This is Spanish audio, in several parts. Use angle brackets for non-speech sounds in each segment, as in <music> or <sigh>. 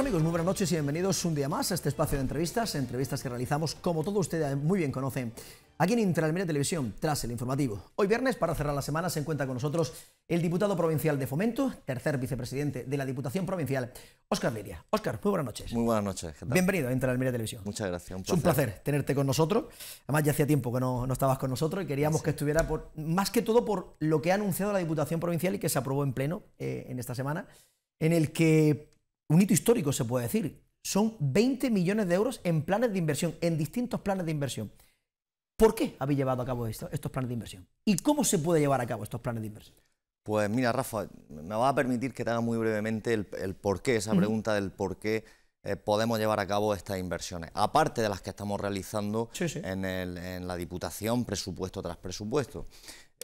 amigos, muy buenas noches y bienvenidos un día más a este espacio de entrevistas, entrevistas que realizamos, como todos ustedes muy bien conocen, aquí en Intralmedia Televisión, tras el informativo. Hoy viernes, para cerrar la semana, se encuentra con nosotros el diputado provincial de Fomento, tercer vicepresidente de la Diputación Provincial, Óscar Liria. Óscar, muy buenas noches. Muy buenas noches. ¿qué tal? Bienvenido a Intralmedia Televisión. Muchas gracias. Un placer. Es un placer tenerte con nosotros. Además, ya hacía tiempo que no, no estabas con nosotros y queríamos que estuviera, por, más que todo, por lo que ha anunciado la Diputación Provincial y que se aprobó en pleno eh, en esta semana en el que un hito histórico se puede decir. Son 20 millones de euros en planes de inversión, en distintos planes de inversión. ¿Por qué habéis llevado a cabo esto, estos planes de inversión? ¿Y cómo se puede llevar a cabo estos planes de inversión? Pues mira, Rafa, me va a permitir que te haga muy brevemente el, porqué por qué, esa pregunta del por qué eh, podemos llevar a cabo estas inversiones, aparte de las que estamos realizando en la Diputación, presupuesto tras presupuesto.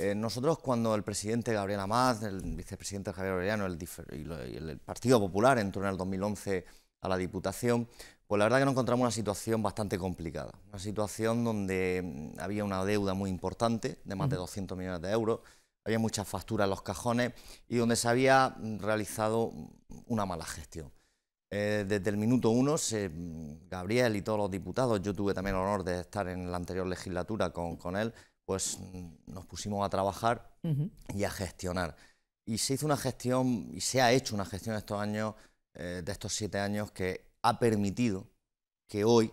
Eh, nosotros cuando el presidente Gabriel Amaz, el vicepresidente Javier Orellano el y, el Partido Popular entró en el 2011 a la Diputación, pues la verdad que nos encontramos una situación bastante complicada, una situación donde mm, había una deuda muy importante de más de 200 millones de euros, había muchas facturas en los cajones y donde se había mm, realizado mm, una mala gestión. Eh, desde el minuto uno, Gabriel y todos los diputados, yo tuve también el honor de estar en la anterior legislatura con él, pues nos pusimos a trabajar y a gestionar. Y se hizo una gestión, y se ha hecho una gestión estos años, eh, de estos siete años, que ha permitido que hoy,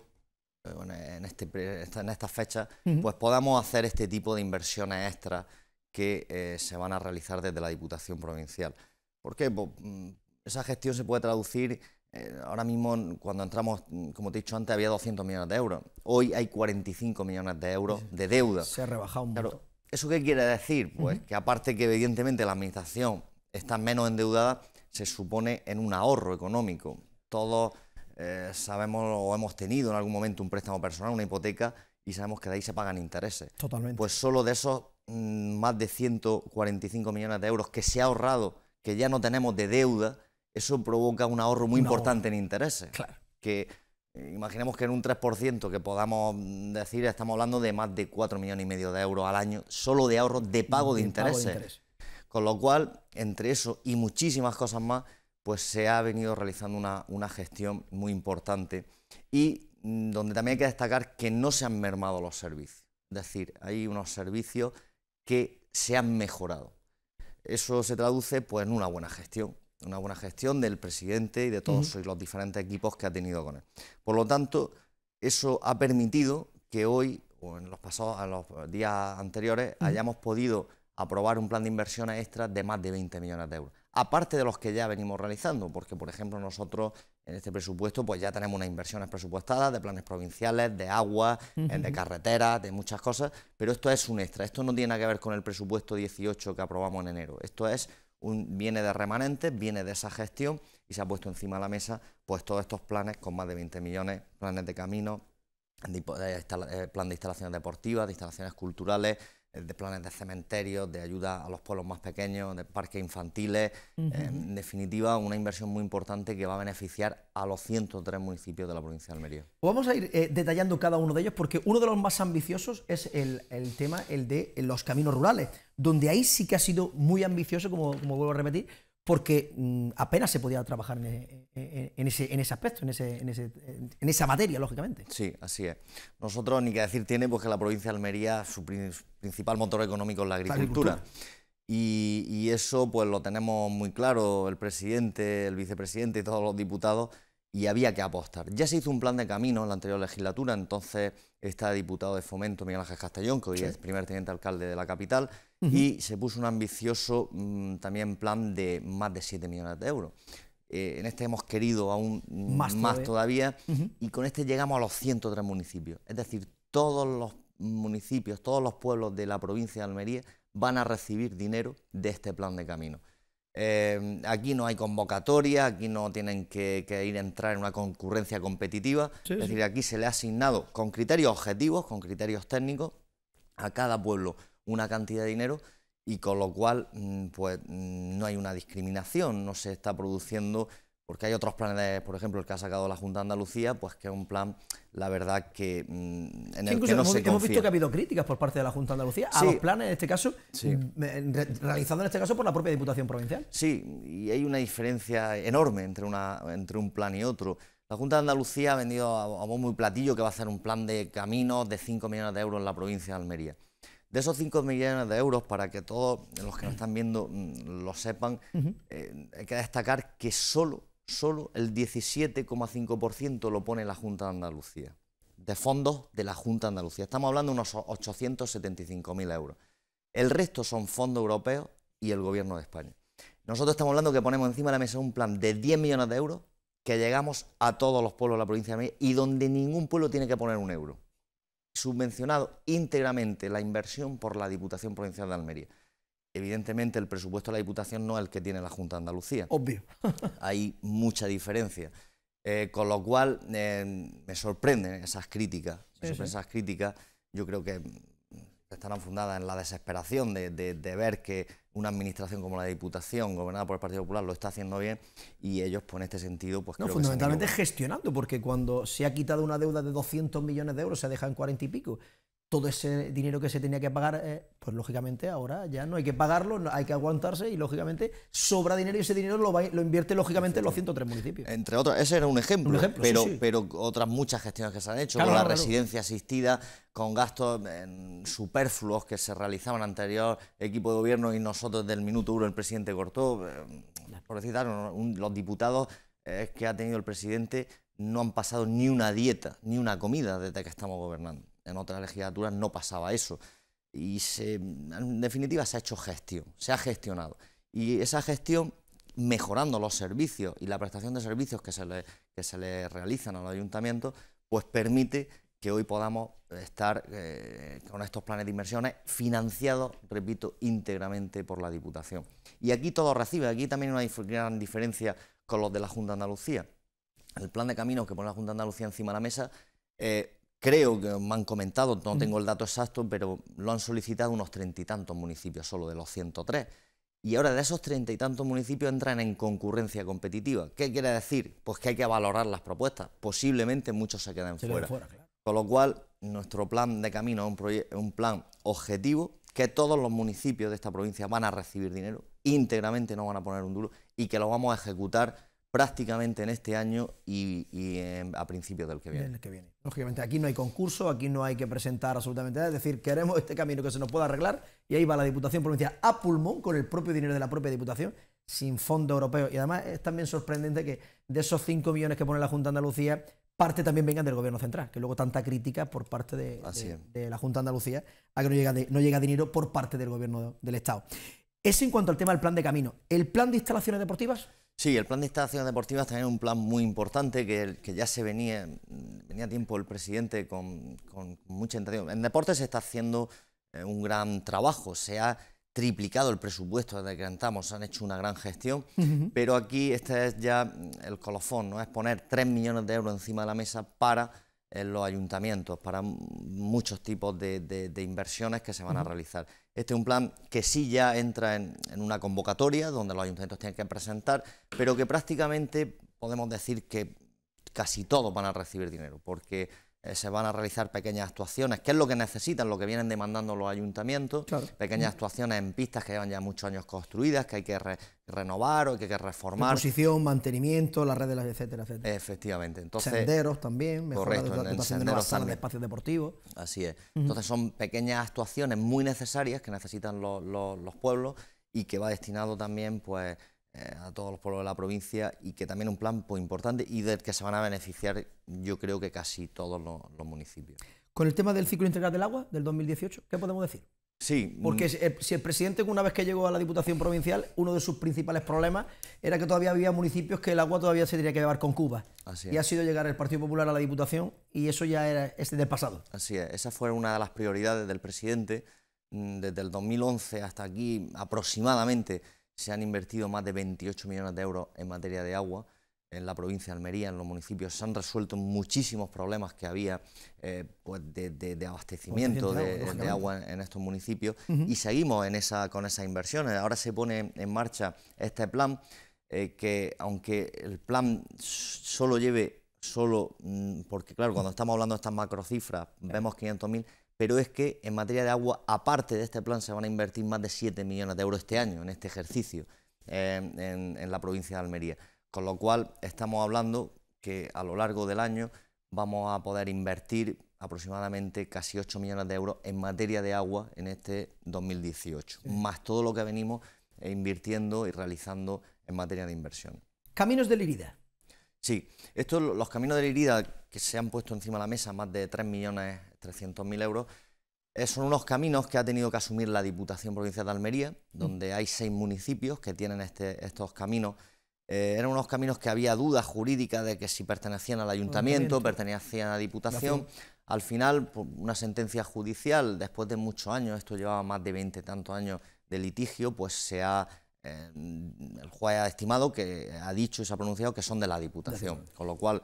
eh, en, este, en pues podamos hacer este tipo de inversiones extra que eh, se van a realizar desde la Diputación Provincial. ¿Por qué? Pues, mm, esa gestión se puede traducir eh, ahora mismo, cuando entramos, como te he dicho antes, había 200 millones de euros. Hoy hay 45 millones de euros de deuda. Se ha rebajado un poco. ¿Eso qué quiere decir? Pues que aparte que evidentemente la administración está menos endeudada, se supone en un ahorro económico. Todos eh, sabemos o hemos tenido en algún momento un préstamo personal, una hipoteca, y sabemos que de ahí se pagan intereses. Totalmente. Pues solo de esos mm, más de 145 millones de euros que se ha ahorrado, que ya no tenemos de deuda, eso provoca un ahorro muy importante en intereses. Claro. Que eh, imaginemos que en un 3% que podamos decir, estamos hablando de más de 4 millones y medio de euros al año solo de ahorro de pago de, intereses. Con lo cual, entre eso y muchísimas cosas más, pues se ha venido realizando una, una gestión muy importante y mm, donde también hay que destacar que no se han mermado los servicios. Es decir, hay unos servicios que se han mejorado. Eso se traduce pues, en una buena gestión, una buena gestión del presidente y de todos los diferentes equipos que ha tenido con él. Por lo tanto, eso ha permitido que hoy, o en los pasados, los días anteriores, hayamos podido aprobar un plan de inversiones extra de más de 20 millones de euros, aparte de los que ya venimos realizando, porque por ejemplo nosotros en este presupuesto pues ya tenemos unas inversiones presupuestadas de planes provinciales, de agua, eh, de carreteras, de muchas cosas, pero esto es un extra, esto no tiene que ver con el presupuesto 18 que aprobamos en enero, esto es viene de remanentes, viene de esa gestión y se ha puesto encima de la mesa pues todos estos planes con más de 20 millones, planes de camino, eh, eh, plan de instalaciones deportivas, de instalaciones culturales, eh, de planes de cementerios, de ayuda a los pueblos más pequeños, de parques infantiles. Eh, en definitiva, una inversión muy importante que va a beneficiar a los 103 municipios de la provincia de Almería. Vamos a ir eh, detallando cada uno de ellos porque uno de los más ambiciosos es el, tema, el de los caminos rurales, donde ahí sí que ha sido muy ambicioso, como vuelvo a repetir, porque mm, apenas se podía trabajar en, e, e, e, ese, en ese, aspecto, ese, en, esa materia, lógicamente. Sí, así es. Nosotros, ni que decir tiene, pues que la provincia de Almería, su principal motor económico es la agricultura. Y, eso pues lo tenemos muy claro, el presidente, el vicepresidente y todos los diputados, y había que apostar. Ya se hizo un plan de camino en la anterior legislatura, entonces está diputado de fomento Miguel Ángel Castellón, que hoy es primer teniente alcalde de la capital, y se puso un ambicioso mm, también plan de más de 7 millones de euros. Eh, en este hemos querido aún más, todavía, y con este llegamos a los 103 municipios. Es decir, todos los municipios, todos los pueblos de la provincia de Almería van a recibir dinero de este plan de camino. Eh, aquí no hay convocatoria, aquí no tienen que, ir a entrar en una concurrencia competitiva. es decir, aquí se le ha asignado con criterios objetivos, con criterios técnicos, a cada pueblo una cantidad de dinero y con lo cual mm, pues mm, no hay una discriminación, no se está produciendo, porque hay otros planes, por ejemplo, el que ha sacado la Junta de Andalucía, pues que es un plan, la verdad, que mm, en hemos, visto que ha habido críticas por parte de la Junta de Andalucía a los planes, en este caso, realizados realizado en este caso por la propia Diputación Provincial. Sí, y hay una diferencia enorme entre, una, entre un plan y otro. La Junta de Andalucía ha vendido a, vos muy platillo que va a hacer un plan de caminos de 5 millones de euros en la provincia de Almería. De esos 5 millones de euros, para que todos los que nos están viendo mm, lo sepan, eh, hay que destacar que solo, solo el 17,5% lo pone la Junta de Andalucía, de fondos de la Junta de Andalucía. Estamos hablando de unos 875.000 euros. El resto son fondos europeos y el Gobierno de España. Nosotros estamos hablando que ponemos encima de la mesa un plan de 10 millones de euros que llegamos a todos los pueblos de la provincia de México y donde ningún pueblo tiene que poner un euro subvencionado íntegramente la inversión por la Diputación Provincial de Almería. Evidentemente el presupuesto de la Diputación no es el que tiene la Junta de Andalucía. Obvio. <laughs> Hay mucha diferencia. Eh, con lo cual eh, me sorprenden esas críticas. Me sorprenden esas críticas. Yo creo que estarán fundadas en la desesperación de, ver que una administración como la Diputación, gobernada por el Partido Popular, lo está haciendo bien y ellos, pues este sentido, pues... No, fundamentalmente gestionando, porque cuando se ha quitado una deuda de 200 millones de euros, se ha dejado en 40 y pico, todo ese dinero que se tenía que pagar, eh, pues lógicamente ahora ya no hay que pagarlo, hay que aguantarse y lógicamente sobra dinero y ese dinero lo, invierte lógicamente en los 103 municipios. Entre otros, ese era un ejemplo, pero, pero otras muchas gestiones que se han hecho, con la residencia asistida, con gastos superfluos que se realizaban anterior equipo de gobierno y nosotros del minuto uno el presidente cortó, eh, por decir los diputados eh, que ha tenido el presidente no han pasado ni una dieta, ni una comida desde que estamos gobernando en otras legislaturas no pasaba eso. Y en definitiva se ha hecho gestión, se ha gestionado. Y esa gestión, mejorando los servicios y la prestación de servicios que se le, que se le realizan al ayuntamiento, pues permite que hoy podamos estar eh, con estos planes de inversiones financiados, repito, íntegramente por la Diputación. Y aquí todo recibe, aquí también hay una gran diferencia con los de la Junta de Andalucía. El plan de camino que pone la Junta de Andalucía encima de la mesa eh, creo que me han comentado, no tengo el dato exacto, pero lo han solicitado unos treinta y tantos municipios solo de los 103. Y ahora de esos treinta y tantos municipios entran en concurrencia competitiva. ¿Qué quiere decir? Pues que hay que valorar las propuestas. Posiblemente muchos se queden fuera. Con lo cual, nuestro plan de camino es un plan objetivo, que todos los municipios de esta provincia van a recibir dinero, íntegramente no van a poner un duro, y que lo vamos a ejecutar prácticamente en este año y, a principios del que viene. que viene. Lógicamente, aquí no hay concurso, aquí no hay que presentar absolutamente nada, es decir, queremos este camino que se nos pueda arreglar y ahí va la Diputación Provincial a pulmón con el propio dinero de la propia Diputación, sin fondo europeo. Y además es también sorprendente que de esos 5 millones que pone la Junta de Andalucía, parte también vengan del Gobierno Central, que luego tanta crítica por parte de, la Junta de Andalucía a que no llega, no llega dinero por parte del Gobierno del Estado. Eso en cuanto al tema del plan de camino. ¿El plan de instalaciones deportivas? Sí, el plan de instalaciones deportivas también es un plan muy importante que, que ya se venía, venía tiempo el presidente con, con mucha intención. En deportes se está haciendo eh, un gran trabajo, se ha triplicado el presupuesto desde que entramos, han hecho una gran gestión, pero aquí este es ya el colofón, ¿no? es poner 3 millones de euros encima de la mesa para eh, los ayuntamientos, para muchos tipos de, inversiones que se van a realizar. Este es un plan que sí ya entra en, una convocatoria donde los ayuntamientos tienen que presentar, pero que prácticamente podemos decir que casi todos van a recibir dinero, porque eh, se van a realizar pequeñas actuaciones, que es lo que necesitan, lo que vienen demandando los ayuntamientos, pequeñas actuaciones en pistas que llevan ya muchos años construidas, que hay que renovar o que hay que reformar. Posición, mantenimiento, las redes, etcétera, etcétera. Efectivamente. Entonces, senderos también, mejorar la de de espacios deportivos. Así es. Entonces son pequeñas actuaciones muy necesarias que necesitan los, los pueblos y que va destinado también pues eh, a todos los pueblos de la provincia y que también un plan pues, importante y del que se van a beneficiar yo creo que casi todos los, municipios. Con el tema del ciclo integral del agua del 2018, ¿qué podemos decir? Sí. Mm. Porque eh, si el presidente, una vez que llegó a la Diputación Provincial, uno de sus principales problemas era que todavía había municipios que el agua todavía se tenía que llevar con Cuba. Y ha sido llegar el Partido Popular a la Diputación y eso ya era este del pasado. Así es. Esa fue una de las prioridades del presidente. Mm, desde el 2011 hasta aquí aproximadamente se han invertido más de 28 millones de euros en materia de agua en la provincia de Almería, en los municipios, se han resuelto muchísimos problemas que había eh, pues de, abastecimiento de, agua en estos municipios y seguimos con esas inversiones. Ahora se pone en marcha este plan eh, que, aunque el plan solo lleve, solo, mm, porque claro, cuando estamos hablando de estas macrocifras, vemos 500.000, pero es que en materia de agua, aparte de este plan, se van a invertir más de 7 millones de euros este año, en este ejercicio, eh, en, la provincia de Almería. Con lo cual, estamos hablando que a lo largo del año vamos a poder invertir aproximadamente casi 8 millones de euros en materia de agua en este 2018, más todo lo que venimos invirtiendo y realizando en materia de inversión. Caminos de la Sí, los caminos de la herida que se han puesto encima de la mesa, más de 3.300.000 euros, eh, son unos caminos que ha tenido que asumir la Diputación Provincial de Almería, mm. donde hay seis municipios que tienen este, estos caminos. Eh, eran unos caminos que había dudas jurídicas de que si pertenecían al ayuntamiento, pertenecían a la Diputación. Al final, por una sentencia judicial, después de muchos años, esto llevaba más de 20 tantos años de litigio, pues se ha el juez ha estimado que ha dicho y se ha pronunciado que son de la Diputación, con lo cual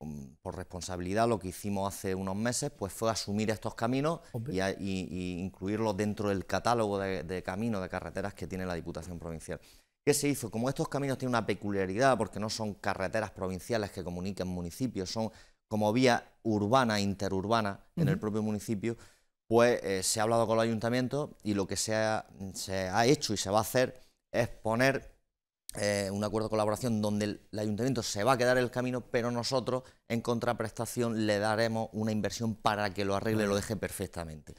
mm, por responsabilidad lo que hicimos hace unos meses pues fue asumir estos caminos e incluirlos dentro del catálogo de, caminos, de carreteras que tiene la Diputación Provincial. ¿Qué se hizo? Como estos caminos tienen una peculiaridad porque no son carreteras provinciales que comuniquen municipios, son como vía urbana, interurbana en el propio municipio, pues eh, se ha hablado con el Ayuntamiento y lo que se ha hecho y se va a hacer es poner eh, un acuerdo de colaboración donde el, ayuntamiento se va a quedar el camino, pero nosotros en contraprestación le daremos una inversión para que lo arregle, lo deje perfectamente.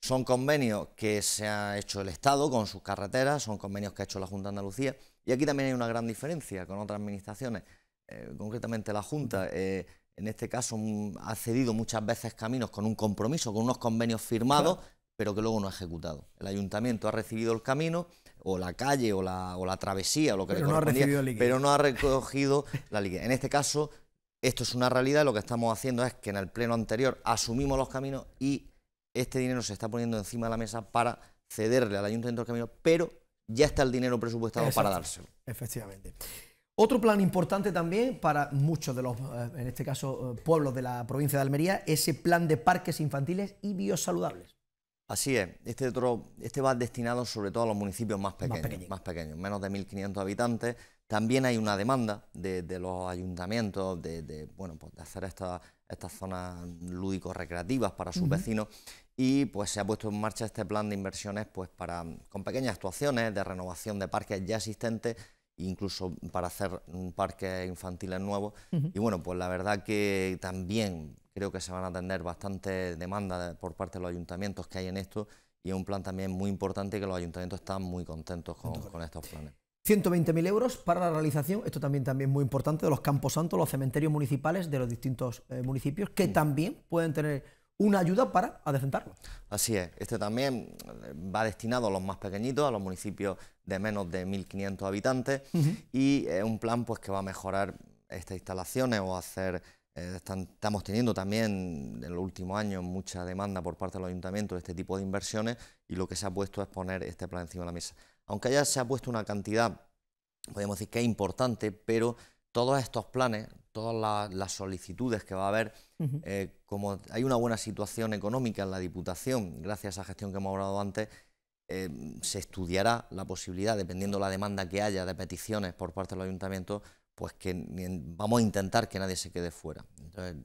Son convenios que se ha hecho el Estado con sus carreteras, son convenios que ha hecho la Junta de Andalucía, y aquí también hay una gran diferencia con otras administraciones, eh, concretamente la Junta. Eh, en este caso mm, ha cedido muchas veces caminos con un compromiso, con unos convenios firmados, pero que luego no ha ejecutado. El ayuntamiento ha recibido el camino, o la calle o la, o la travesía o lo que pero le no ha pero no ha recogido la liquidez. En este caso, esto es una realidad, lo que estamos haciendo es que en el pleno anterior asumimos los caminos y este dinero se está poniendo encima de la mesa para cederle al Ayuntamiento de caminos, pero ya está el dinero presupuestado para dárselo. Efectivamente. Otro plan importante también para muchos de los, eh, en este caso, eh, pueblos de la provincia de Almería, ese plan de parques infantiles y biosaludables. Así es, este, otro, este va destinado sobre todo a los municipios más pequeños, más, pequeños, menos de 1.500 habitantes. También hay una demanda de, los ayuntamientos de, bueno, pues de hacer estas zonas lúdico-recreativas para sus vecinos y pues se ha puesto en marcha este plan de inversiones pues para, con pequeñas actuaciones de renovación de parques ya existentes incluso para hacer un parque infantil nuevo. Y bueno, pues la verdad que también creo que se van a tener bastante demanda por parte de los ayuntamientos que hay en esto y es un plan también muy importante que los ayuntamientos están muy contentos con, estos planes. 120.000 euros para la realización, esto también, también muy importante, de los campos santos, los cementerios municipales de los distintos eh, municipios, que mm. también pueden tener una ayuda para adecentarlo. Así es, este también eh, va destinado a los más pequeñitos, a los municipios de menos de 1.500 habitantes, y es un plan pues, que va a mejorar estas instalaciones o hacer eh, estamos teniendo también en los últimos años mucha demanda por parte de los ayuntamientos de este tipo de inversiones y lo que se ha puesto es poner este plan encima de la mesa. Aunque ya se ha puesto una cantidad, podemos decir que es importante, pero todos estos planes, todas las, solicitudes que va a haber, eh, como hay una buena situación económica en la Diputación, gracias a esa gestión que hemos hablado antes, eh, se estudiará la posibilidad, dependiendo la demanda que haya de peticiones por parte del ayuntamiento ayuntamientos, pues que vamos a intentar que nadie se quede fuera. Entonces,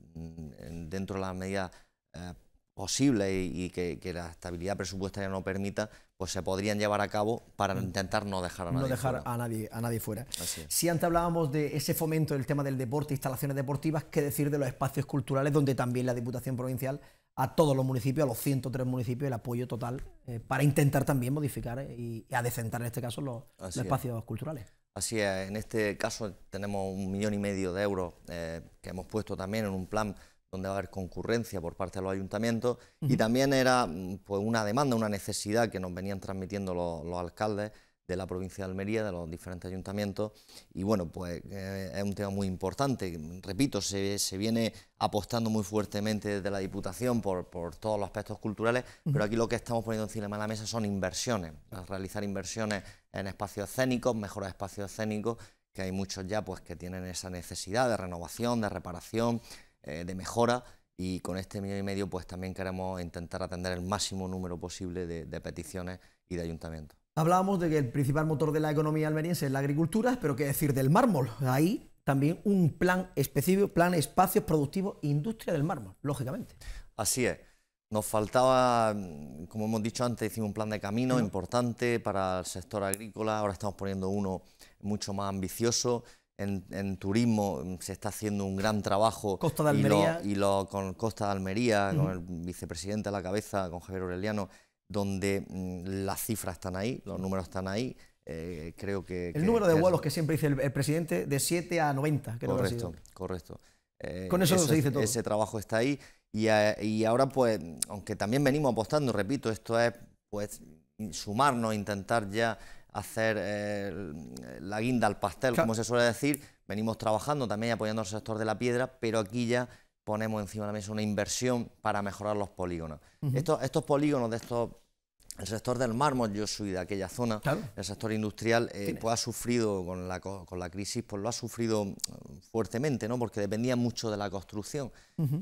dentro de la medidas eh, posibles y, que, la estabilidad presupuestaria no permita, pues se podrían llevar a cabo para mm. intentar no dejar a nadie no dejar A nadie, a nadie fuera. Si antes hablábamos de ese fomento del tema del deporte, instalaciones deportivas, ¿qué decir de los espacios culturales donde también la Diputación Provincial a todos los municipios, a los 103 municipios, el apoyo total eh, para intentar también modificar eh, y, adecentar en este caso los, espacios culturales. Así es, en este caso tenemos un millón y medio de euros eh, que hemos puesto también en un plan donde va a haber concurrencia por parte de los ayuntamientos y también era pues, una demanda, una necesidad que nos venían transmitiendo los, alcaldes de la provincia de Almería, de los diferentes ayuntamientos y bueno, pues eh, es un tema muy importante. Repito, se, viene apostando muy fuertemente desde la Diputación por, todos los aspectos culturales, pero aquí lo que estamos poniendo encima de la mesa son inversiones, realizar inversiones en espacios escénicos, mejoras espacios escénicos, que hay muchos ya pues, que tienen esa necesidad de renovación, de reparación, eh, de mejora, y con este millón y medio pues también queremos intentar atender el máximo número posible de, peticiones y de ayuntamientos. Hablábamos de que el principal motor de la economía almeriense es la agricultura, pero qué decir del mármol. Ahí también un plan específico, plan espacios productivos, industria del mármol, lógicamente. Así es. Nos faltaba, mm, como hemos dicho antes, hicimos un plan de camino importante para el sector agrícola, ahora estamos poniendo uno mucho más ambicioso. En, turismo mm, se está haciendo un gran trabajo. Costa de Almería. Y, lo, con Costa de Almería, con el vicepresidente a la cabeza, con Javier Aureliano, donde mm, las cifras están ahí, los números están ahí. Eh, creo que... El número de vuelos que siempre dice el, presidente, de 7 a 90. correcto, correcto. Eh, con eso, eso, se dice todo. Ese trabajo está ahí y, ahora, pues, aunque también venimos apostando, repito, esto es pues sumarnos, intentar ya hacer eh, la guinda al pastel, como se suele decir. Venimos trabajando también apoyando al sector de la piedra, pero aquí ya ponemos encima de la mesa una inversión para mejorar los polígonos. estos polígonos de estos el sector del mármol, yo soy de aquella zona, el sector industrial, eh, pues ha sufrido con la, crisis, pues lo ha sufrido mm, fuertemente, ¿no? porque dependía mucho de la construcción.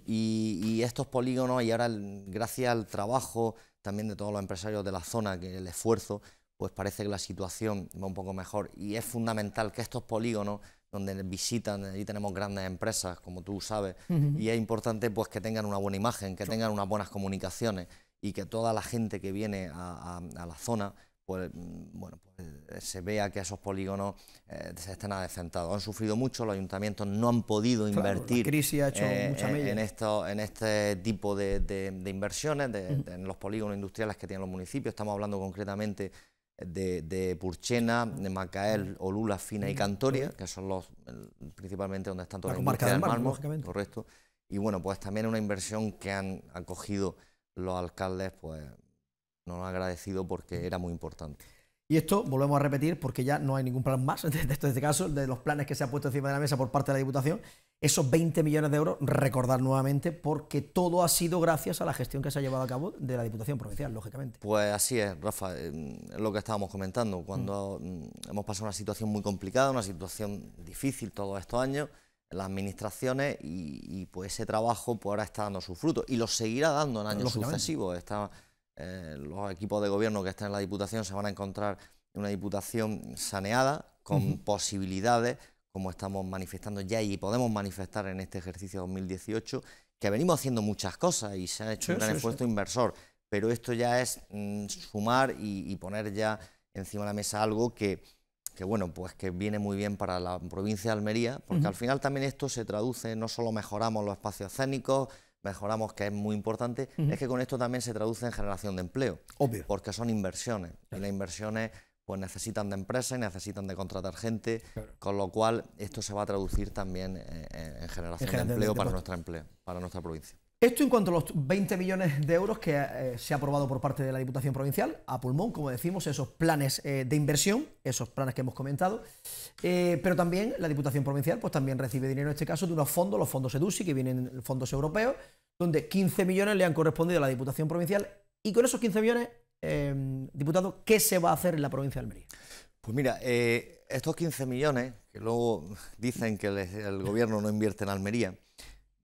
y, estos polígonos, y ahora gracias al trabajo también de todos los empresarios de la zona, que el esfuerzo, pues parece que la situación va un poco mejor. Y es fundamental que estos polígonos donde visitan, ahí tenemos grandes empresas, como tú sabes, y es importante pues que tengan una buena imagen, que tengan unas buenas comunicaciones y que toda la gente que viene a, la zona pues, mm, bueno, pues, se vea que esos polígonos eh, se están adecentados. Han sufrido mucho, los ayuntamientos no han podido invertir eh, en, esto, en este tipo de, inversiones, en los polígonos industriales que tienen los municipios. Estamos hablando concretamente de, Purchena, de Macael, Olula, Fina y Cantoria, que son los principalmente donde están todos los las del correcto. Y bueno, pues también una inversión que han acogido los alcaldes pues nos han agradecido porque era muy importante. Y esto volvemos a repetir porque ya no hay ningún plan más, <laughs> de, este caso, de los planes que se han puesto encima de la mesa por parte de la Diputación. Esos 20 millones de euros, recordar nuevamente, porque todo ha sido gracias a la gestión que se ha llevado a cabo de la Diputación Provincial, lógicamente. Pues así es, Rafa, es eh, lo que estábamos comentando. Cuando mm. Mm, hemos pasado una situación muy complicada, una situación difícil todos estos años, las administraciones y, pues ese trabajo pues ahora está dando sus frutos y lo seguirá dando en años sucesivos. Eh, los equipos de gobierno que están en la Diputación se van a encontrar en una Diputación saneada, con posibilidades, como estamos manifestando ya y podemos manifestar en este ejercicio 2018, que venimos haciendo muchas cosas y se ha hecho un gran esfuerzo inversor, pero esto ya es mm, sumar y, y, poner ya encima de la mesa algo que que bueno, pues que viene muy bien para la provincia de Almería, porque al final también esto se traduce, no solo mejoramos los espacios escénicos, mejoramos, que es muy importante, es que con esto también se traduce en generación de empleo. Obvio. Porque son inversiones. Y las inversiones pues necesitan de empresas necesitan de contratar gente, con lo cual esto se va a traducir también eh, en, generación de empleo para, nuestra empleo, para nuestra provincia. Esto en cuanto a los 20 millones de euros que eh, se ha aprobado por parte de la Diputación Provincial a pulmón, como decimos, esos planes eh, de inversión, esos planes que hemos comentado, eh, pero también la Diputación Provincial pues también recibe dinero en este caso de unos fondos, los fondos EDUSI, que vienen fondos europeos, donde 15 millones le han correspondido a la Diputación Provincial y con esos 15 millones, diputado, ¿qué se va a hacer en la provincia de Almería? Pues mira, estos 15 millones, que luego dicen que el gobierno no invierte en Almería,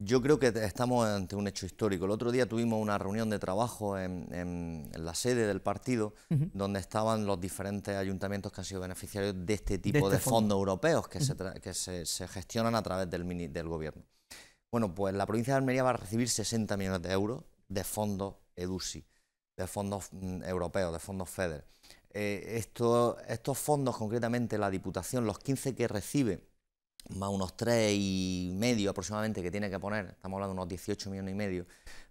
yo creo que estamos ante un hecho histórico. El otro día tuvimos una reunión de trabajo en, la sede del partido, donde estaban los diferentes ayuntamientos que han sido beneficiarios de este tipo este de, fondos europeos que, se, gestionan a través del, gobierno. Bueno, pues la provincia de Almería va a recibir 60 millones de euros de fondos EDUSI, de fondos mm, europeos, de fondos FEDER. Eh, estos fondos, concretamente la Diputación, los 15 que recibe más unos 3 y medio aproximadamente que tiene que poner, estamos hablando de unos 18 millones y medio,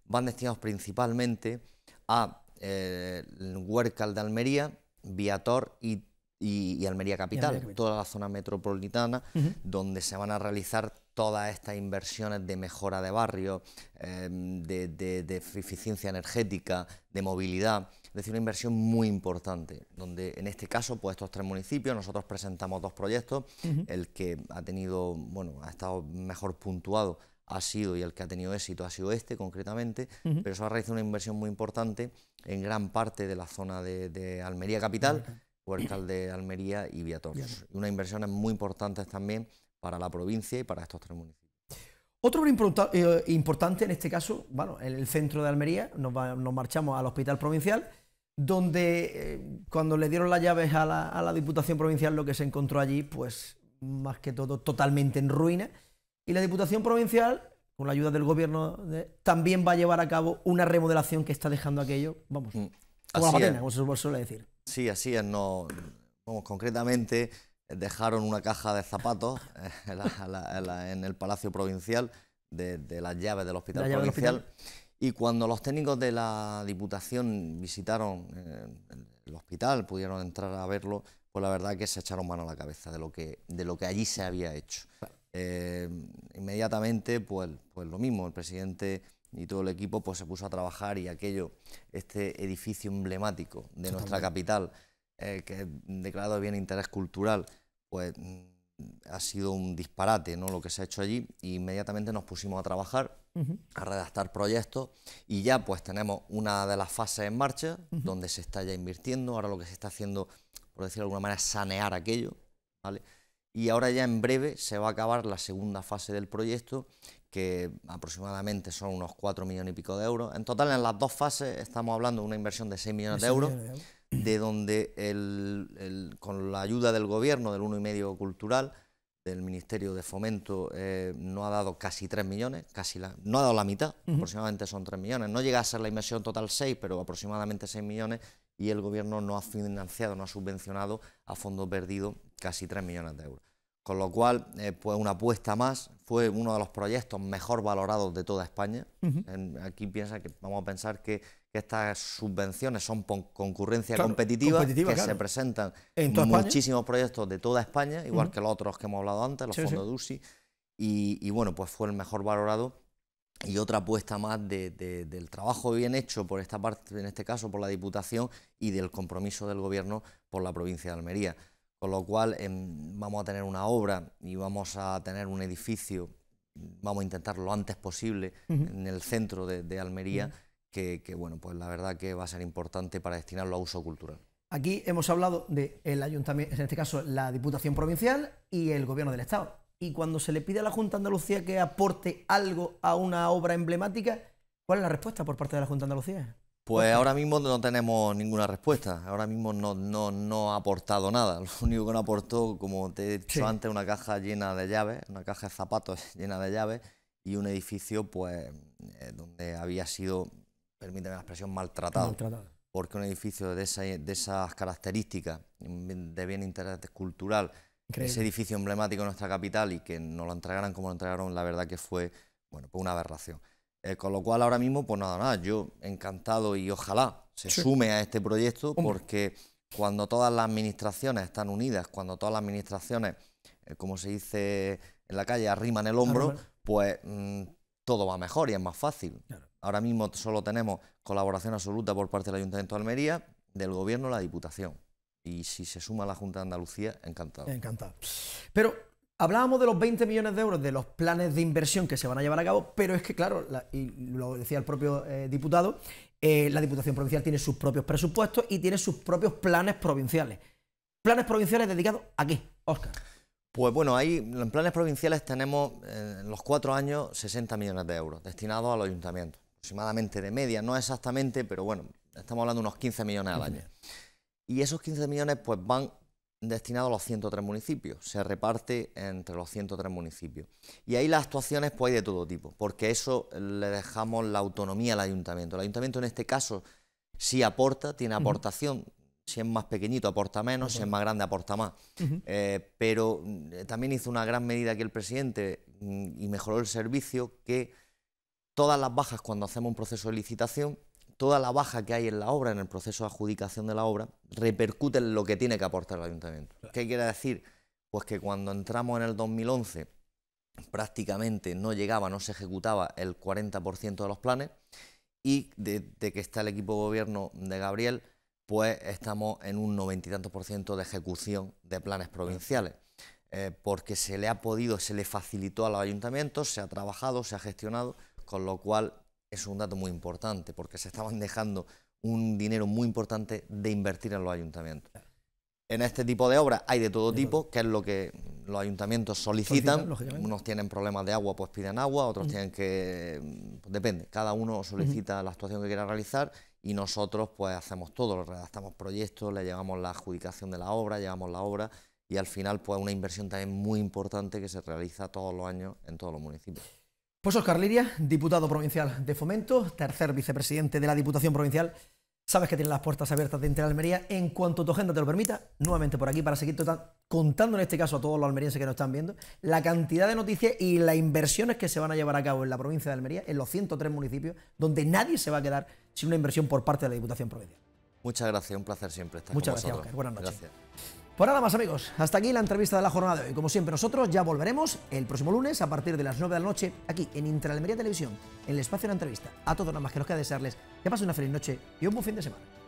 van destinados principalmente a eh, de Almería, Viator y, y, Almería Capital, toda la zona metropolitana, donde se van a realizar todas estas inversiones de mejora de barrio, em, de eficiencia energética, de movilidad. Es decir, una inversión muy importante, donde en este caso, pues estos tres municipios, nosotros presentamos dos proyectos, el que ha tenido, bueno, ha estado mejor puntuado ha sido y el que ha tenido éxito ha sido este concretamente, pero eso ha realizado una inversión muy importante en gran parte de la zona de, Almería Capital, Huercal de Almería y Viatorios. Una inversiones muy importante también para la provincia y para estos tres municipios. Otro eh, importante en este caso, bueno, en el centro de Almería, nos, nos marchamos al Hospital Provincial donde eh, cuando le dieron las llaves a la, a la, Diputación Provincial lo que se encontró allí, pues más que todo totalmente en ruina. Y la Diputación Provincial, con la ayuda del gobierno, también va a llevar a cabo una remodelación que está dejando aquello, vamos, mm, con la patena, como se suele decir. Sí, así es, no, vamos, concretamente eh, dejaron una caja de zapatos eh, <laughs> en, el Palacio Provincial de, las llaves del Hospital Provincial. Y cuando los técnicos de la Diputación visitaron eh, el hospital, pudieron entrar a verlo, pues la verdad que se echaron mano a la cabeza de lo que, de lo que allí se había hecho. Eh, inmediatamente, pues, pues, lo mismo, el presidente y todo el equipo pues, se puso a trabajar y aquello, este edificio emblemático de nuestra capital, eh, que es declarado bien interés cultural, pues mm, ha sido un disparate ¿no? lo que se ha hecho allí. y inmediatamente nos pusimos a trabajar a redactar proyectos y ya pues tenemos una de las fases en marcha donde se está ya invirtiendo, ahora lo que se está haciendo, por decirlo de alguna manera, es sanear aquello, Y ahora ya en breve se va a acabar la segunda fase del proyecto, que aproximadamente son unos 4 millones y pico de euros. En total, en las dos fases estamos hablando de una inversión de 6 millones, de, euros, de donde con la ayuda del gobierno, del y medio cultural, del Ministerio de Fomento eh, no ha dado casi 3 millones, casi no ha dado la mitad, aproximadamente son 3 millones. No llega a ser la inversión total 6, pero aproximadamente 6 millones y el Gobierno no ha financiado, no ha subvencionado a fondo perdido casi 3 millones de euros. Con lo cual, eh, pues una apuesta más, fue uno de los proyectos mejor valorados de toda España. aquí piensa que, vamos a pensar que que estas subvenciones son concurrencia competitiva, que se presentan en muchísimos proyectos de toda España, igual que los otros que hemos hablado antes, los fondos de y, bueno, pues fue el mejor valorado. Y otra apuesta más del trabajo bien hecho por esta parte, en este caso por la Diputación, y del compromiso del Gobierno por la provincia de Almería. Con lo cual em, vamos a tener una obra y vamos a tener un edificio, vamos a intentar lo antes posible en el centro de, Almería que, bueno, pues la verdad que va a ser importante para destinarlo a uso cultural. Aquí hemos hablado de el ayuntamiento, en este caso la Diputación Provincial y el Gobierno del Estado. Y cuando se le pide a la Junta de Andalucía que aporte algo a una obra emblemática, ¿cuál es la respuesta por parte de la Junta de Andalucía? Pues ahora mismo no tenemos ninguna respuesta. Ahora mismo no, no, ha aportado nada. <laughs> Lo único que no aportó, como te he dicho antes, una caja llena de llaves, una caja de zapatos <laughs> llena de llaves y un edificio pues eh, donde había sido permíteme la expresión, maltratado. Porque un edificio de, esas características, de bien interés cultural, ese edificio emblemático de nuestra capital y que nos lo entregaran como lo entregaron, la verdad que fue bueno, pues una aberración. Eh, con lo cual ahora mismo, pues nada, nada, yo encantado y ojalá se sume a este proyecto porque cuando todas las administraciones están unidas, cuando todas las administraciones, eh, como se dice en la calle, arriman el hombro, pues mm, todo va mejor y es más fácil. Ahora mismo solo tenemos colaboración absoluta por parte del Ayuntamiento de Almería, del Gobierno, la Diputación. Y si se suma la Junta de Andalucía, encantado. Encantado. Pero hablábamos de los 20 millones de euros, de los planes de inversión que se van a llevar a cabo, pero es que, claro, y lo decía el propio eh, diputado, eh, la Diputación Provincial tiene sus propios presupuestos y tiene sus propios planes provinciales. ¿Planes provinciales dedicados a qué, Oscar? Pues bueno, ahí en planes provinciales tenemos eh, en los cuatro años 60 millones de euros destinados a los ayuntamientos, aproximadamente de media, no exactamente, pero bueno, estamos hablando de unos 15 millones al año. Y esos 15 millones pues van destinados a los 103 municipios, se reparte entre los 103 municipios. Y ahí las actuaciones pues hay de todo tipo, porque eso le dejamos la autonomía al ayuntamiento. El ayuntamiento en este caso sí aporta, tiene aportación si es más pequeñito aporta menos, si es más grande aporta más. Eh, pero mm, también hizo una gran medida aquí el presidente mm, y mejoró el servicio que todas las bajas cuando hacemos un proceso de licitación, toda la baja que hay en la obra, en el proceso de adjudicación de la obra, repercute en lo que tiene que aportar el ayuntamiento. ¿Qué quiere decir? Pues que cuando entramos en el 2011 prácticamente no llegaba, no se ejecutaba el 40% de los planes y desde que está el equipo de gobierno de Gabriel, pues estamos en un noventa y tantos por ciento de ejecución de planes provinciales, eh, porque se le ha podido, se le facilitó a los ayuntamientos, se ha trabajado, se ha gestionado, con lo cual es un dato muy importante, porque se estaban dejando un dinero muy importante de invertir en los ayuntamientos. En este tipo de obras hay de todo tipo, que es lo que los ayuntamientos solicitan. Unos tienen problemas de agua, pues piden agua, otros tienen que... Pues depende, cada uno solicita la actuación que quiera realizar y nosotros pues hacemos todo, redactamos proyectos, le llevamos la adjudicación de la obra, llevamos la obra y al final pues una inversión también muy importante que se realiza todos los años en todos los municipios. Pues Oscar Liria, diputado provincial de Fomento, tercer vicepresidente de la Diputación Provincial, sabes que tiene las puertas abiertas de Inter Almería. En cuanto tu agenda te lo permita, nuevamente por aquí para seguir tota-, contando en este caso a todos los almerienses que nos están viendo la cantidad de noticias y las inversiones que se van a llevar a cabo en la provincia de Almería, en los 103 municipios, donde nadie se va a quedar sin una inversión por parte de la Diputación Provincial. Muchas gracias, un placer siempre estar Muchas gracias, vosotros. Buenas noches. Gracias. Pues nada más amigos, hasta aquí la entrevista de la jornada de hoy. Como siempre nosotros ya volveremos el próximo lunes a partir de las 9 de la noche aquí en Intralmería Televisión, en el espacio de la entrevista. A todos nada más que nos queda desearles que pasen una feliz noche y un buen fin de semana.